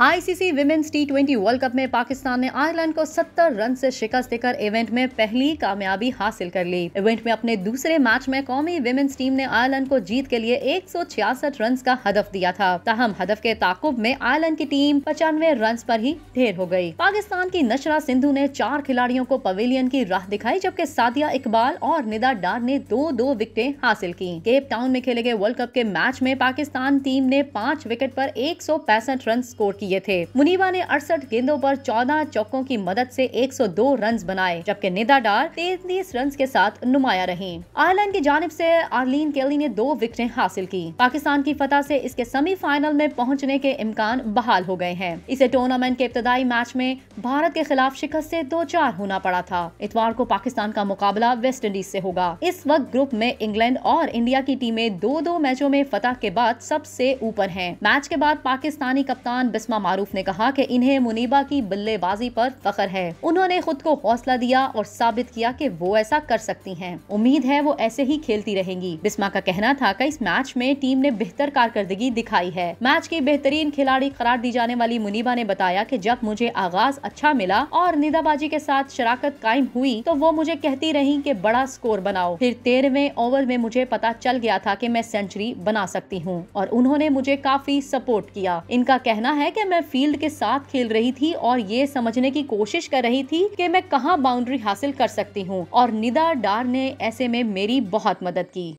ICC women's T twenty World Cup में पाकिस्तान ने Ireland को 70 रन से शिकस्त देकर इवेंट में पहली कामयाबी हासिल कर ली इवेंट में अपने दूसरे मैच में कौमी विमेंस टीम ने आयरलैंड को जीत के लिए एक रन का हदफ दिया था तहम हदफ के ताकुब में आयरलैंड की टीम पचानवे रन पर ही ढेर हो गयी पाकिस्तान की नशरा सिंधु ने चार खिलाड़ियों को पवेलियन की राह दिखाई जबकि सादिया इकबाल और निदा डार ने दो दो विकेटें हासिल की केप टाउन में खेले गए वर्ल्ड कप के मैच में पाकिस्तान टीम ने पाँच विकेट आरोप एक रन स्कोर किया किए थे मुनीबा ने अड़सठ गेंदों पर 14 चौकों की मदद से 102 रन बनाए जबकि निदा डार तैतीस रन के साथ नुमाया रही आयरलैंड की जानब से आर्लिन केली ने दो विकेटें हासिल की पाकिस्तान की फतह से इसके सेमीफाइनल में पहुंचने के इम्कान बहाल हो गए हैं इसे टूर्नामेंट के इब्तदाई मैच में भारत के खिलाफ शिकस्त ऐसी दो चार होना पड़ा था इतवार को पाकिस्तान का मुकाबला वेस्ट इंडीज ऐसी होगा इस वक्त ग्रुप में इंग्लैंड और इंडिया की टीमें दो दो मैचों में फतह के बाद सबसे ऊपर है मैच के बाद पाकिस्तानी कप्तान बिस्मा आसमा मारूफ ने कहा कि इन्हें मुनीबा की बल्लेबाजी पर फखर है उन्होंने खुद को हौसला दिया और साबित किया कि वो ऐसा कर सकती हैं उम्मीद है वो ऐसे ही खेलती रहेंगी बिस्मा का कहना था कि इस मैच में टीम ने बेहतर कारकर्दगी दिखाई है मैच की बेहतरीन खिलाड़ी करार दी जाने वाली मुनीबा ने बताया की जब मुझे आगाज अच्छा मिला और निदाबाजी के साथ शराकत कायम हुई तो वो मुझे कहती रही की बड़ा स्कोर बनाओ फिर तेरहवें ओवर में मुझे पता चल गया था की मैं सेंचुरी बना सकती हूँ और उन्होंने मुझे काफी सपोर्ट किया इनका कहना है कि मैं फील्ड के साथ खेल रही थी और ये समझने की कोशिश कर रही थी कि मैं कहाँ बाउंड्री हासिल कर सकती हूँ और निदा डार ने ऐसे में मेरी बहुत मदद की